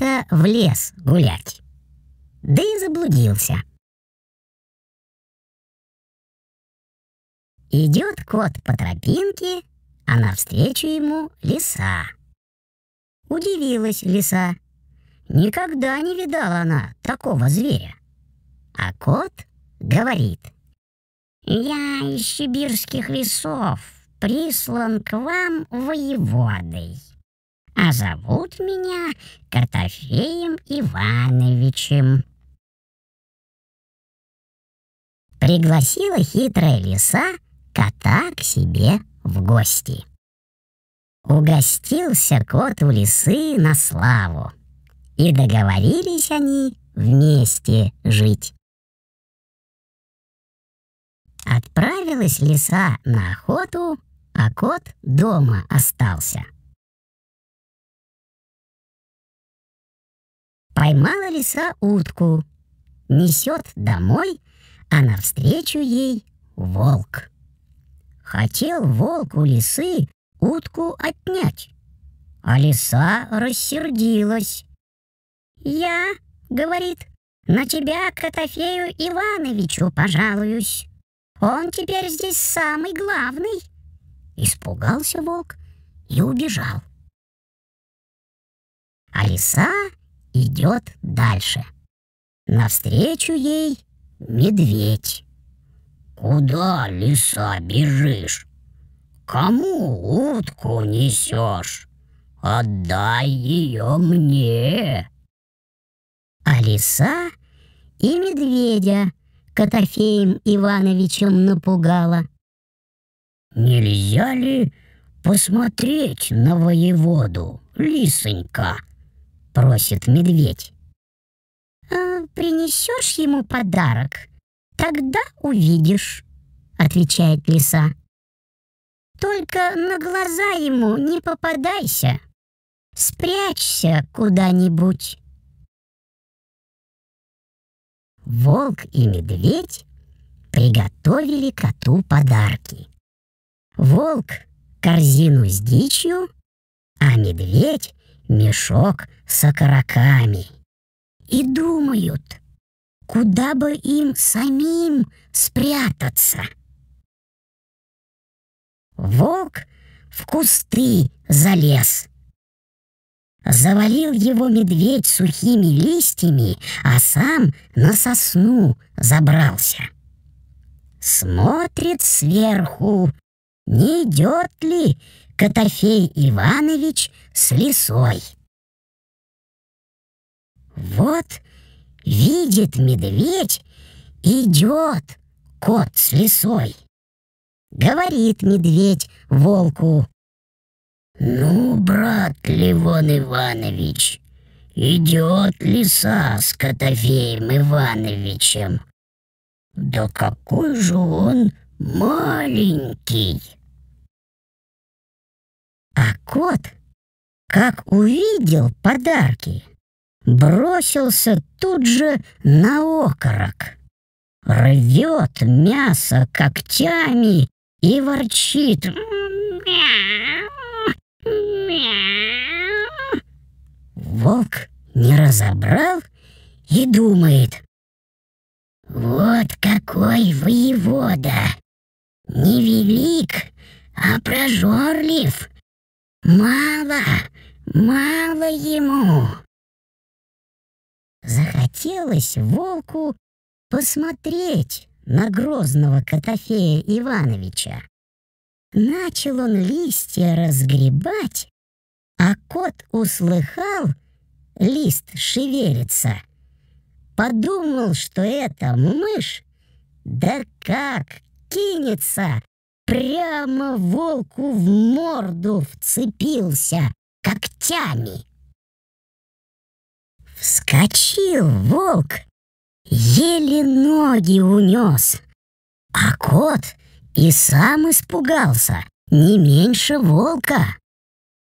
как-то в лес гулять. Да и заблудился. Идет кот по тропинке, а навстречу ему лиса. Удивилась лиса. Никогда не видала она такого зверя. А кот говорит. «Я из сибирских лесов прислан к вам воеводой» а зовут меня Картофеем Ивановичем. Пригласила хитрая лиса кота к себе в гости. Угостился кот у лисы на славу, и договорились они вместе жить. Отправилась лиса на охоту, а кот дома остался — Поймала лиса утку, несет домой, а навстречу ей волк. Хотел волк у лисы утку отнять, а лиса рассердилась. «Я, — говорит, — на тебя, Котофею Ивановичу, пожалуюсь. Он теперь здесь самый главный». Испугался волк и убежал. А лиса идет дальше. Навстречу ей медведь. «Куда, лиса, бежишь? Кому утку несешь? Отдай ее мне!» А лиса и медведя Котофеем Ивановичем напугала. «Нельзя ли посмотреть на воеводу, лисонька?» просит медведь. «Э, «А, «Принесешь ему подарок, тогда увидишь», — отвечает лиса. «Только на глаза ему не попадайся. Спрячься куда-нибудь». Волк и медведь приготовили коту подарки. Волк — корзину с дичью, а медведь мешок с окороками. И думают, куда бы им самим спрятаться. Волк в кусты залез. Завалил его медведь сухими листьями, а сам на сосну забрался. Смотрит сверху, не идет ли Котофей Иванович с лисой. Вот видит медведь, идет кот с лисой. Говорит медведь волку. «Ну, брат Левон Иванович, идет лиса с Котофеем Ивановичем. Да какой же он маленький!» А кот, как увидел подарки, бросился тут же на окорок. Рвет мясо когтями и ворчит. Волк не разобрал и думает. «Вот какой воевода! Невелик, а прожорлив!» Мало, мало ему. Захотелось волку посмотреть на грозного Котофея Ивановича. Начал он листья разгребать, а кот услыхал, лист шевелится. Подумал, что это мышь, да как кинется прямо волку в морду вцепился когтями. Вскочил волк, еле ноги унес, а кот и сам испугался, не меньше волка.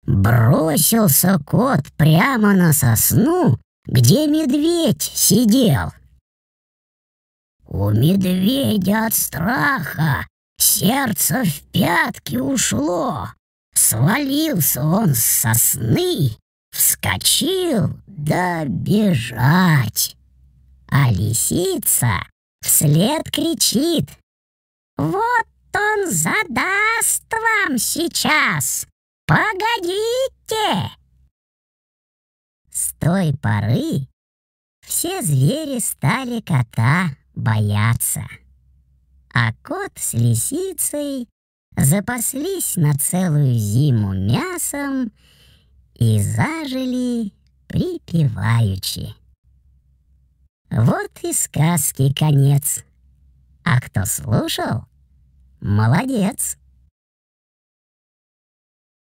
Бросился кот прямо на сосну, где медведь сидел. У медведя от страха Сердце в пятки ушло. Свалился он с сосны, вскочил, да бежать. А лисица вслед кричит. «Вот он задаст вам сейчас! Погодите!» С той поры все звери стали кота бояться а кот с лисицей запаслись на целую зиму мясом и зажили припеваючи. Вот и сказки конец. А кто слушал, молодец.